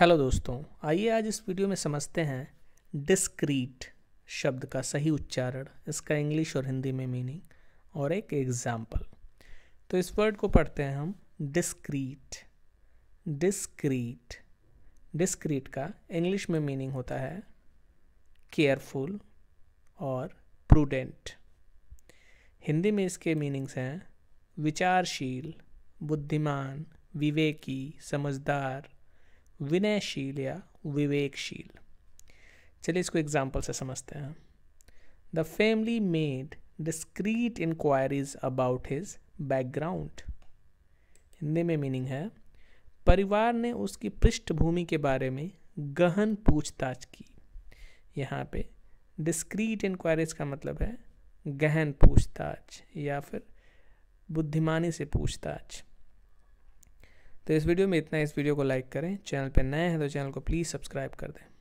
hello दोस्तों आइए आज इस वीडियो में समझते हैं डिस्क्रीट शब्द का सही उच्चारण इसका इंग्लिश और हिंदी में मीनिंग और एक एग्जाम्पल तो इस वर्ड को पढ़ते हैं हम डिस्क्रीट डिस्क्रीट डिस्क्रीट का इंग्लिश में मीनिंग होता है केयरफुल और प्रूडेंट हिंदी में इसके मीनिंग्स हैं विचारशील बुद्धिमान विवेकी समझदार विनयशील या विवेकशील चलिए इसको एग्जाम्पल से समझते हैं the family made discrete inquiries about his background Hindi में मीनिंग है परिवार ने उसकी पृष्ठभूमि के बारे में गहन पूछताछ की यहाँ पे डिस्क्रीट इंक्वायरीज का मतलब है गहन पूछताछ या फिर बुद्धिमानी से पूछताछ तो इस वीडियो में इतना इस वीडियो को लाइक करें चैनल पर नए हैं तो चैनल को प्लीज़ सब्सक्राइब कर दें